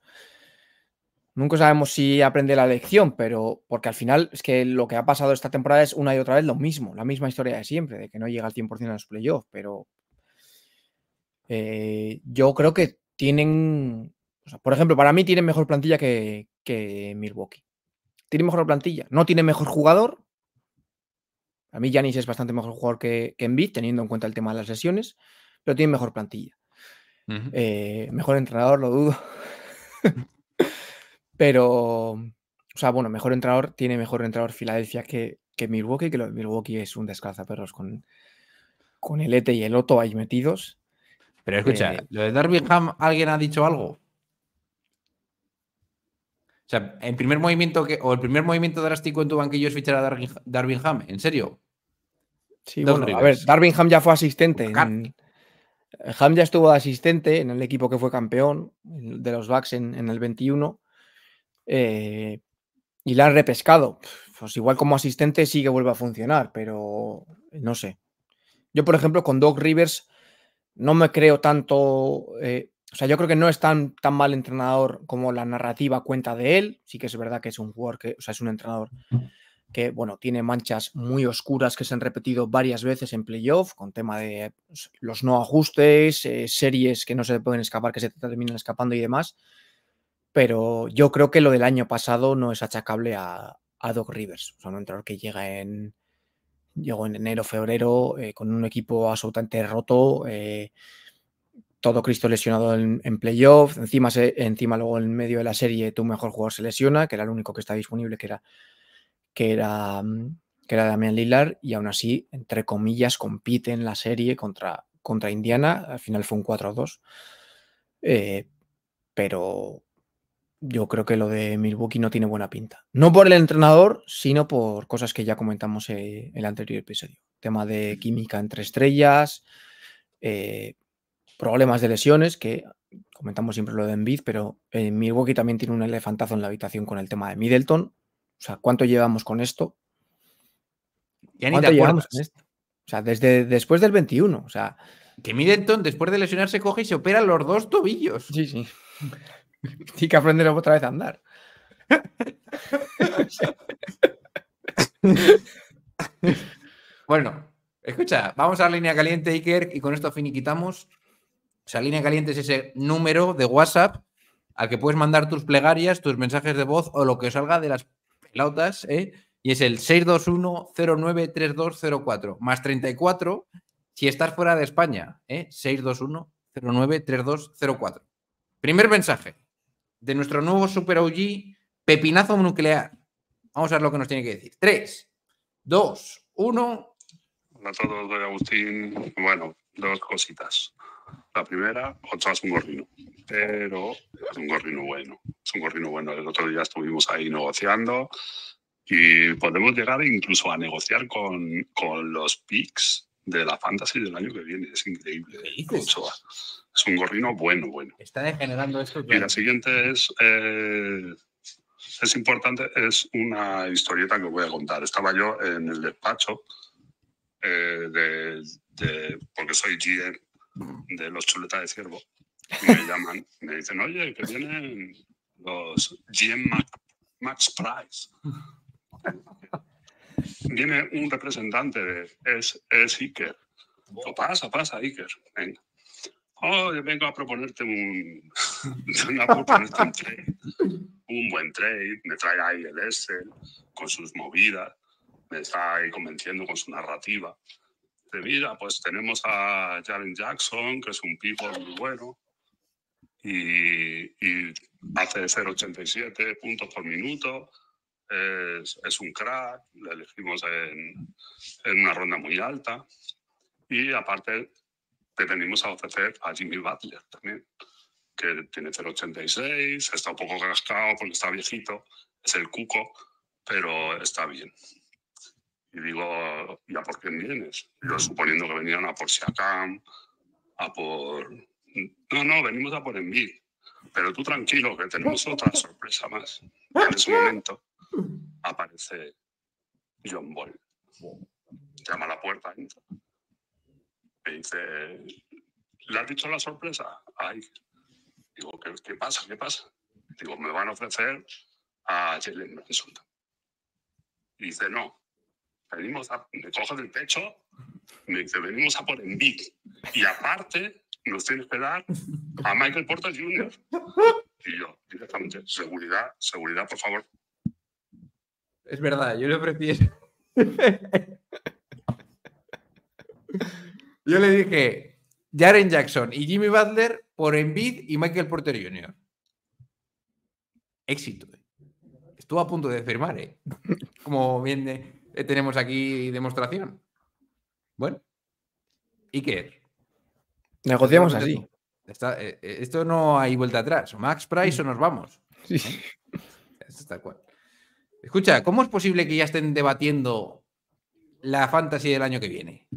Nunca sabemos si aprende la lección, pero porque al final es que lo que ha pasado esta temporada es una y otra vez lo mismo, la misma historia de siempre, de que no llega al 100% a los playoffs, pero eh, yo creo que tienen, por ejemplo, para mí tienen mejor plantilla que, Milwaukee. Tienen mejor plantilla, no tiene mejor jugador. A mí Yanis es bastante mejor jugador que, en Biz teniendo en cuenta el tema de las lesiones pero tiene mejor plantilla. Eh, mejor entrenador, lo dudo. pero, o sea, bueno, mejor entrenador, tiene mejor entrenador Filadelfia que, que Milwaukee, que Milwaukee es un descalzaperros con, con el Ete y el Otto ahí metidos. Pero escucha, eh, ¿lo de Ham alguien ha dicho algo? O sea, el primer movimiento que, o el primer movimiento drástico en tu banquillo es fichar a Ham, ¿en serio? Sí, bueno, a ver, Ham ya fue asistente en, Ham ya estuvo de asistente en el equipo que fue campeón de los Bucks en, el 21 eh, y la han repescado. Pues igual como asistente sí que vuelve a funcionar, pero no sé. Yo, por ejemplo, con Doc Rivers no me creo tanto. Eh, o sea, yo creo que no es tan, tan, mal entrenador como la narrativa cuenta de él. Sí que es verdad que es un jugador o sea, es un entrenador que bueno, tiene manchas muy oscuras que se han repetido varias veces en playoff, con tema de pues, los no ajustes, eh, series que no se pueden escapar, que se terminan escapando y demás. Pero yo creo que lo del año pasado no es achacable a, Doc Rivers. O sea, un entrenador que llega en. Llegó en enero, febrero, eh, con un equipo absolutamente roto. Eh, todo Cristo lesionado en, playoffs playoff. Encima, se, encima, luego en medio de la serie, tu mejor jugador se lesiona, que era el único que está disponible, que era que era, mm, que era Damian Lillard, y aún así, entre comillas, compite en la serie contra, contra Indiana. Al final fue un 4-2. Eh, pero yo creo que lo de Milwaukee no tiene buena pinta. No por el entrenador, sino por cosas que ya comentamos eh, en el anterior episodio. Tema de química entre estrellas, eh, problemas de lesiones, que comentamos siempre lo de Envid, pero Milwaukee también tiene un elefantazo en la habitación con el tema de Middleton. O sea, ¿cuánto llevamos con esto? Ya ni te llevamos con esto? O sea, desde después del 21. O sea. Que Middleton, después de lesionarse, coge y se opera los dos tobillos. Sí, sí. Tiene que aprender otra vez a andar. bueno, escucha, vamos a la línea caliente, Iker, y con esto finiquitamos. O sea, línea caliente es ese número de WhatsApp al que puedes mandar tus plegarias, tus mensajes de voz o lo que salga de las Lautas, ¿eh? Y es el 621-093204, más 34 si estás fuera de España, ¿eh? 621-093204. Primer mensaje de nuestro nuevo Super OG, pepinazo nuclear. Vamos a ver lo que nos tiene que decir. 3, 2, 1. Hola a todos, doy Agustín. Bueno, dos cositas. La primera, Ochoa es un gorrino, pero es un gorrino bueno. Es un gorrino bueno. El otro día estuvimos ahí negociando y podemos llegar incluso a negociar con, con los picks de la fantasy del año que viene. Es increíble. Ochoa. ¿eh? Es un gorrino bueno, bueno. Está degenerando esto. Y la siguiente es. Eh, es importante, es una historieta que voy a contar. Estaba yo en el despacho eh, de, de, porque soy GM de los chuletas de ciervo. Me llaman, me dicen, oye, que vienen los GM Max Price. Viene un representante de es, es Iker. Oh, pasa, pasa, Iker. Venga. Oh, vengo a proponerte un, un buen trade. Me trae ahí el S con sus movidas. Me está ahí convenciendo con su narrativa de vida, pues tenemos a Jalen Jackson, que es un pívot muy bueno y, y hace 0,87 puntos por minuto. Es, es, un crack, le elegimos en, en una ronda muy alta. Y aparte, te venimos a ofrecer a Jimmy Butler también, que tiene 0,86, está un poco cascado porque está viejito, es el cuco, pero está bien. Y digo, ¿y a por quién vienes? Yo suponiendo que venían a por Siakam, a por... No, no, venimos a por Envid. Pero tú tranquilo, que tenemos otra sorpresa más. en ese momento aparece John Ball. Llama a la puerta, Y dice, ¿le has dicho la sorpresa? Ay, digo, ¿qué, pasa? ¿Qué pasa? Digo, me van a ofrecer a Jalen resulta. Y dice, no, venimos a, me cojo del techo me dice, venimos a por Embiid. Y aparte, nos tienes que dar a Michael Porter Jr. Y yo, directamente, seguridad, seguridad, por favor. Es verdad, yo lo prefiero. yo le dije Jaren Jackson y Jimmy Butler por Embiid y Michael Porter Jr. Éxito. Eh. Estuvo a punto de firmar, ¿eh? Como bien de eh, tenemos aquí demostración. Bueno, ¿y qué Negociamos así. Eh, eh, esto no hay vuelta atrás. Max Price o nos vamos. Sí. está cual. Escucha, ¿cómo es posible que ya estén debatiendo la fantasy del año que viene?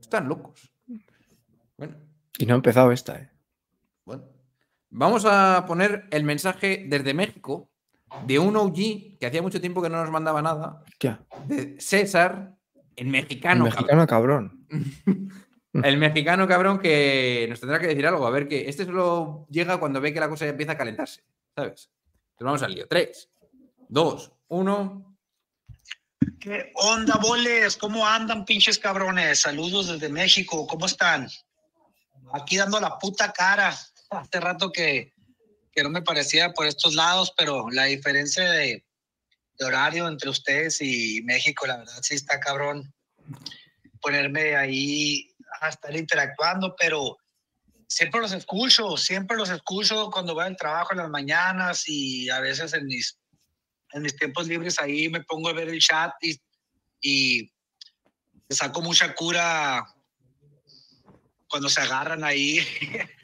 Están locos. Bueno. Y no ha empezado esta, ¿eh? Bueno. Vamos a poner el mensaje desde México de un OG que hacía mucho tiempo que no nos mandaba nada. ¿Qué? De César, el mexicano. El mexicano cabrón. el mexicano cabrón que nos tendrá que decir algo. A ver, que este solo llega cuando ve que la cosa empieza a calentarse. ¿Sabes? Entonces vamos al lío. Tres, dos, uno. ¿Qué onda, boles? ¿Cómo andan, pinches cabrones? Saludos desde México. ¿Cómo están? Aquí dando la puta cara. Hace rato que que no me parecía por estos lados, pero la diferencia de, horario entre ustedes y México, la verdad sí está cabrón ponerme ahí a estar interactuando, pero siempre los escucho, siempre los escucho cuando voy al trabajo en las mañanas y a veces en mis, en mis tiempos libres ahí me pongo a ver el chat y, y saco mucha cura cuando se agarran ahí,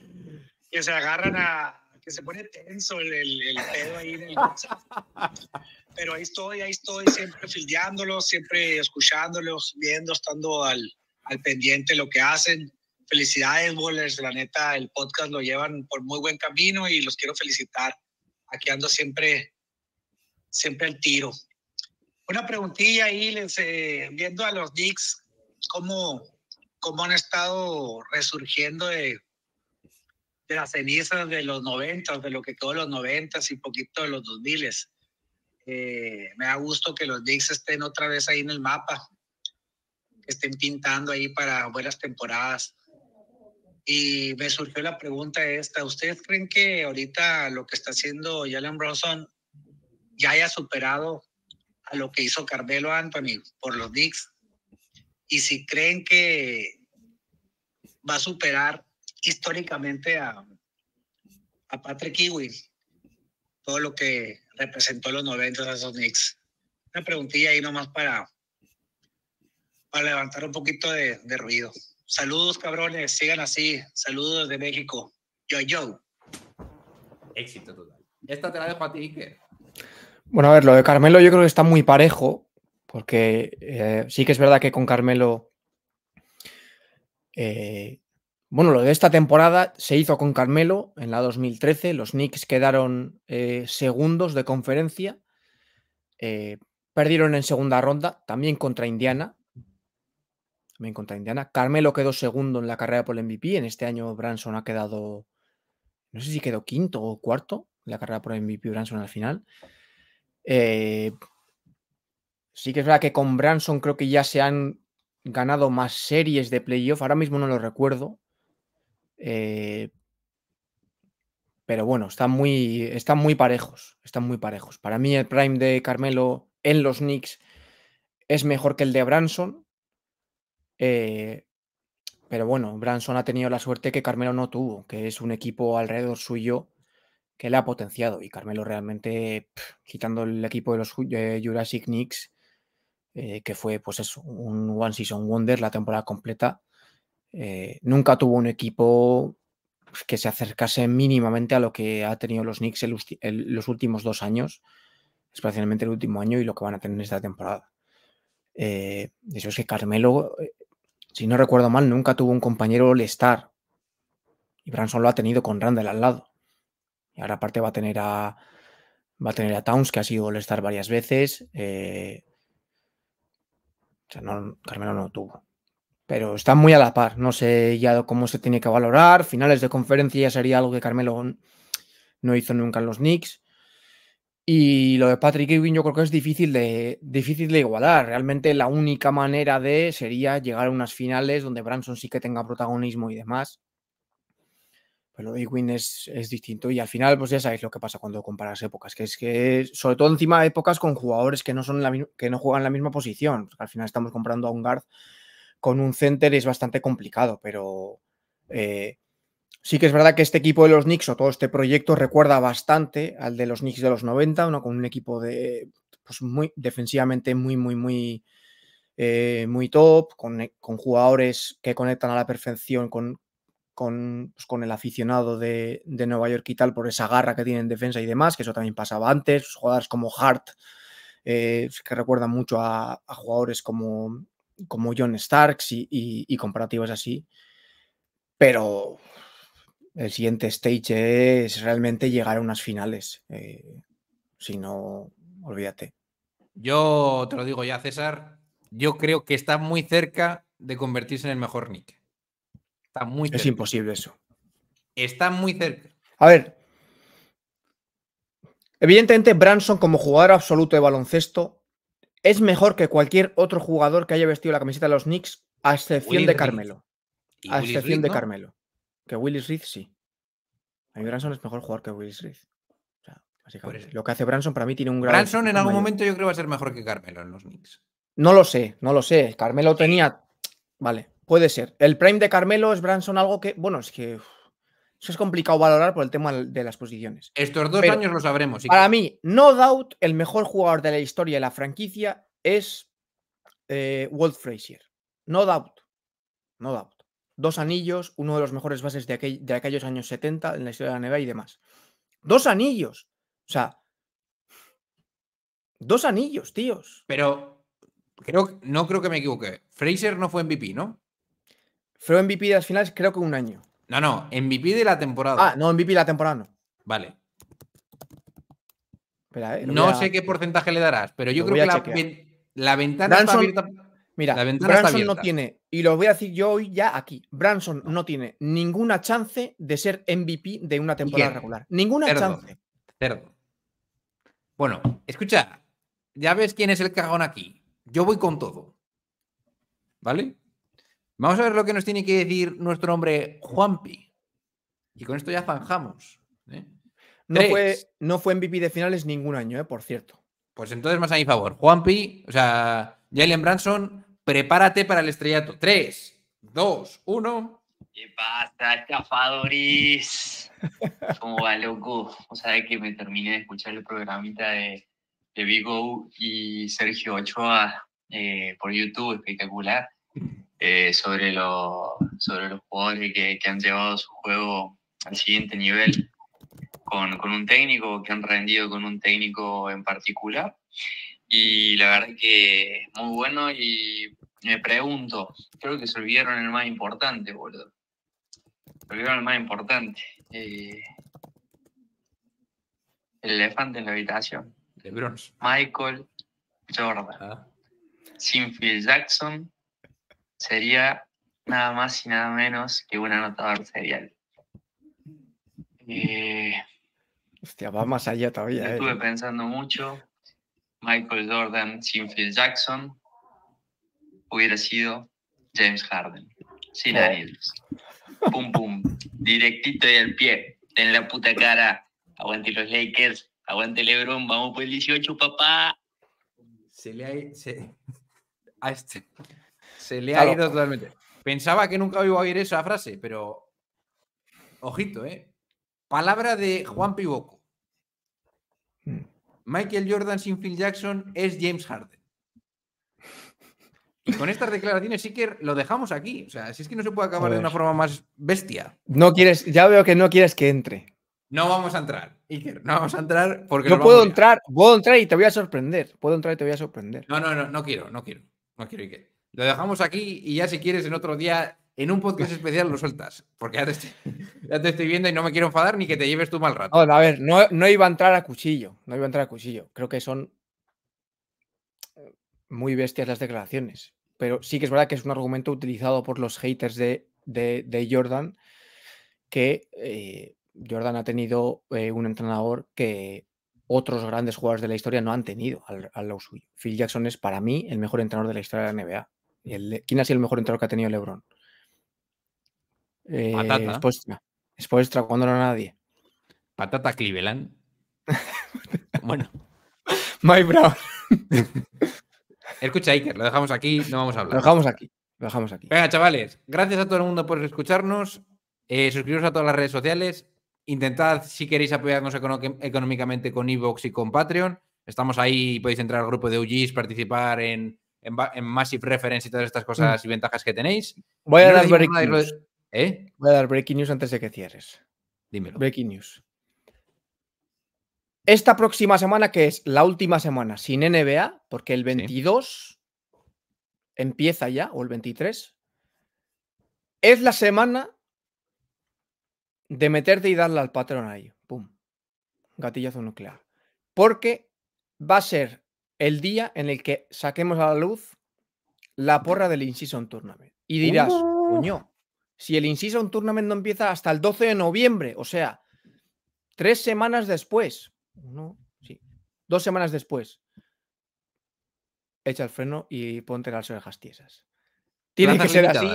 que se agarran a, que se pone tenso el, el, pedo ahí Pero ahí estoy, ahí estoy, siempre fildeándolos, siempre escuchándolos, viendo, estando al, al pendiente lo que hacen. Felicidades, Bowlers, la neta, el podcast lo llevan por muy buen camino y los quiero felicitar. Aquí ando siempre, siempre al tiro. Una preguntilla ahí, les, eh, viendo a los Knicks, ¿cómo, cómo han estado resurgiendo de de las cenizas de los 90, de lo que quedó de los 90 y poquito de los 2000. Eh, me da gusto que los Dix estén otra vez ahí en el mapa, que estén pintando ahí para buenas temporadas. Y me surgió la pregunta esta, ¿ustedes creen que ahorita lo que está haciendo Jalen Bronson ya haya superado a lo que hizo Carmelo Anthony por los Dix Y si creen que va a superar históricamente a, a Patrick Ewing, todo lo que representó los 90 a esos Knicks. Una preguntilla ahí nomás para, para levantar un poquito de, ruido. Saludos, cabrones, sigan así. Saludos desde México. Yo, yo. Éxito total. Esta te la dejo a ti, Iker. Bueno, a ver, lo de Carmelo yo creo que está muy parejo, porque eh, sí que es verdad que con Carmelo eh, bueno, lo de esta temporada se hizo con Carmelo en la 2013. Los Knicks quedaron eh, segundos de conferencia. Eh, perdieron en segunda ronda, también contra Indiana. También contra Indiana. Carmelo quedó segundo en la carrera por el MVP. En este año Branson ha quedado, no sé si quedó quinto o cuarto en la carrera por el MVP Branson al final. Eh, sí que es verdad que con Branson creo que ya se han ganado más series de playoff. Ahora mismo no lo recuerdo. Eh, pero bueno, están muy, están muy parejos. Están muy parejos. Para mí, el prime de Carmelo en los Knicks es mejor que el de Branson. Eh, pero bueno, Branson ha tenido la suerte que Carmelo no tuvo, que es un equipo alrededor suyo que le ha potenciado. Y Carmelo realmente, quitando el equipo de los Jurassic Knicks, eh, que fue pues eso, un One Season Wonder la temporada completa, eh, nunca tuvo un equipo pues, que se acercase mínimamente a lo que ha tenido los Knicks en los últimos dos años, especialmente el último año y lo que van a tener esta temporada. Eh, eso es que Carmelo, eh, si no recuerdo mal, nunca tuvo un compañero All-Star. Y Branson lo ha tenido con Randall al lado. Y ahora aparte va a tener a, va a, tener a Towns, que ha sido All-Star varias veces. Eh, no, Carmelo no tuvo pero están muy a la par. No sé ya cómo se tiene que valorar. Finales de conferencia ya sería algo que Carmelo no hizo nunca en los Knicks. Y lo de Patrick Ewing yo creo que es difícil de, difícil de igualar. Realmente la única manera de sería llegar a unas finales donde Branson sí que tenga protagonismo y demás. Pero Ewing es, es distinto y al final pues ya sabéis lo que pasa cuando comparas épocas, que es que sobre todo encima épocas con jugadores que no, son que no juegan la misma posición. Al final estamos comprando a un guard con un center es bastante complicado, pero eh, sí que es verdad que este equipo de los Knicks o todo este proyecto recuerda bastante al de los Knicks de los 90, con un equipo de, pues, muy defensivamente muy, muy, muy, eh, muy top, con, jugadores que conectan a la perfección con, con, pues, con el aficionado de, Nueva York y tal, por esa garra que tienen en defensa y demás, que eso también pasaba antes, jugadores como Hart. Eh, que recuerdan mucho a jugadores como como John Starks y, comparativos comparativas así, pero el siguiente stage es realmente llegar a unas finales. Eh, si no, olvídate. Yo te lo digo ya, César, yo creo que está muy cerca de convertirse en el mejor Nick. Está muy cerca. Es imposible eso. Está muy cerca. A ver. Evidentemente, Branson, como jugador absoluto de baloncesto, es mejor que cualquier otro jugador que haya vestido la camiseta de los Knicks, a excepción de Carmelo. a excepción de Carmelo. Que Willis Reed sí. A mí Branson es mejor jugador que Willis Reed. Pues lo que hace Branson para mí tiene un gran. Branson en algún momento yo creo va a ser mejor que Carmelo en los Knicks. No lo sé, no lo sé. Carmelo tenía. Vale, puede ser. El prime de Carmelo es Branson algo que. Bueno, es que es complicado valorar por el tema de las posiciones. Estos dos años lo sabremos. Para mí, no doubt, el mejor jugador de la historia de la franquicia es eh, Walt Frazier. No doubt. No doubt. Dos anillos, uno de los mejores bases de, aquellos años 70 en la historia de la NBA y demás. Dos anillos. O sea, dos anillos, tíos. Pero creo, no creo que me equivoque. Fraser no fue MVP, ¿no? Fue MVP de las finales, creo que un año. No, no, MVP de la temporada. Ah, no, MVP de la temporada no. Vale. Eh, no sé qué porcentaje le darás, pero yo creo que la, ventana está abierta. Mira, la ventana Branson no tiene, y lo voy a decir yo hoy ya aquí, Branson no tiene ninguna chance de ser MVP de una temporada regular. Ninguna chance. Bueno, escucha, ya ves quién es el cagón aquí. Yo voy con todo. ¿Vale? Vamos a ver lo que nos tiene que decir nuestro hombre Juanpi. Y con esto ya zanjamos. ¿eh? No, fue, no, fue, MVP de finales ningún año, ¿eh? por cierto. Pues entonces más a mi favor. Juanpi, o sea, Jalen Branson, prepárate para el estrellato. Tres, dos, uno... ¿Qué pasa, estafadores? ¿Cómo va, loco? O sea, que me terminé de escuchar el programita de, de y Sergio Ochoa eh, por YouTube, espectacular. Eh, sobre, sobre los jugadores que, han llevado su juego al siguiente nivel con, un técnico, que han rendido con un técnico en particular. Y la verdad que es muy bueno y me pregunto, creo que se olvidaron el más importante, boludo. Se olvidaron el más importante. Eh, el elefante en la habitación. Michael Jordan. Ah. Sinfield Jackson sería nada más y nada menos que un anotador serial. Eh, Hostia, va más allá todavía. Eh. Estuve pensando mucho. Michael Jordan sin Phil Jackson hubiera sido James Harden. Sin anillos. Pum, pum. Directito y al pie. En la puta cara. Aguante los Lakers. Aguante LeBron. Vamos por el 18, papá. Se le ha... A este... Se le ha ido totalmente. Pensaba que nunca iba a oír esa frase, pero. Ojito, ¿eh? Palabra de Juan Pivoco. Mm. Michael Jordan sin Phil Jackson es James Harden. Y con estas declaraciones Iker lo dejamos aquí. O sea, si es que no se puede acabar de una forma más bestia. No quieres, ya veo que no quieres que entre. No vamos a entrar, Iker, no vamos a entrar porque. no puedo entrar, puedo entrar y te voy a sorprender. Puedo entrar y te voy a sorprender. No, no, no, no quiero, no quiero. No quiero, Iker. Lo dejamos aquí y ya si quieres en otro día, en un podcast especial lo sueltas. Porque ya te estoy, viendo y no me quiero enfadar ni que te lleves tú mal rato. No, a ver, no, iba a entrar a cuchillo. No iba a entrar a cuchillo. Creo que son eh, muy bestias las declaraciones. Pero sí que es verdad que es un argumento utilizado por los haters de, de, Jordan, que eh, Jordan ha tenido eh, un entrenador que otros grandes jugadores de la historia no han tenido al, al, lado suyo. Phil Jackson es para mí el mejor entrenador de la historia de la NBA. E, ¿Quién ha sido el mejor entero que ha tenido LeBron? Eh, Patata. Es cuando no nadie. Patata Cleveland. bueno. My Brown. Escucha, Iker, lo dejamos aquí, no vamos a hablar. Lo dejamos aquí, dejamos aquí. Venga, chavales, gracias a todo el mundo por escucharnos. Eh, suscribiros a todas las redes sociales. Intentad, si queréis, apoyarnos económicamente con Evox y con Patreon. Estamos ahí, podéis entrar al grupo de UGs, participar en en, más Massive Reference y todas estas cosas y ventajas que tenéis. Voy a, dar breaking news. ¿Eh? Voy a dar breaking news antes de que cierres. Dímelo. Breaking news. Esta próxima semana, que es la última semana sin NBA, porque el 22 empieza ya, o el 23, es la semana de meterte y darle al patrón ahí. Pum. Gatillazo nuclear. Porque va a ser el día en el que saquemos a la luz la porra del Incision Tournament. Y dirás, ¡Oh! coño, si el Incision Tournament no empieza hasta el 12 de noviembre, o sea, tres semanas después, no, sí, dos semanas después, echa el freno y ponte las orejas tiesas. Tiene que ser así.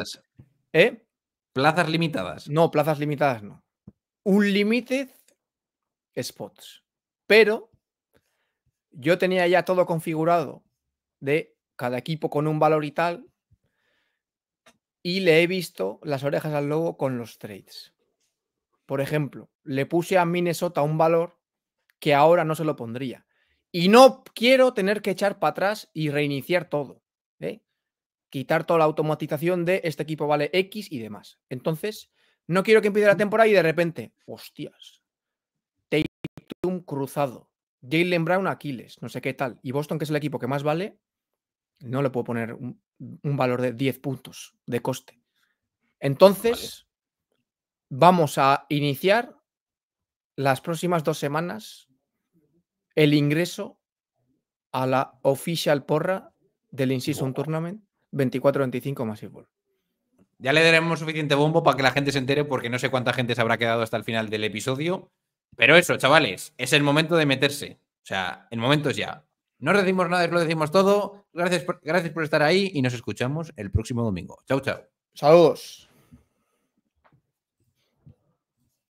¿eh? Plazas limitadas. No, plazas limitadas no. Un spots. Pero yo tenía ya todo configurado de cada equipo con un valor y tal, y le he visto las orejas al lobo con los trades. Por ejemplo, le puse a Minnesota un valor que ahora no se lo pondría. Y no quiero tener que echar para atrás y reiniciar todo. ¿eh? Quitar toda la automatización de este equipo vale X y demás. Entonces, no quiero que empiece la temporada y de repente, hostias, un cruzado, Jalen Brown, Aquiles, no sé qué tal. Y Boston, que es el equipo que más vale, no le puedo poner un, valor de 10 puntos de coste. Entonces, vamos a iniciar las próximas dos semanas el ingreso a la official porra del In-Season Tournament 24-25 Massive Ball. Ya le daremos suficiente bombo para que la gente se entere, porque no sé cuánta gente se habrá quedado hasta el final del episodio. Pero eso, chavales, es el momento de meterse. O sea, el momento es ya. No decimos nada, lo decimos todo. Gracias gracias por estar ahí y nos escuchamos el próximo domingo. Chao, chao. Saludos.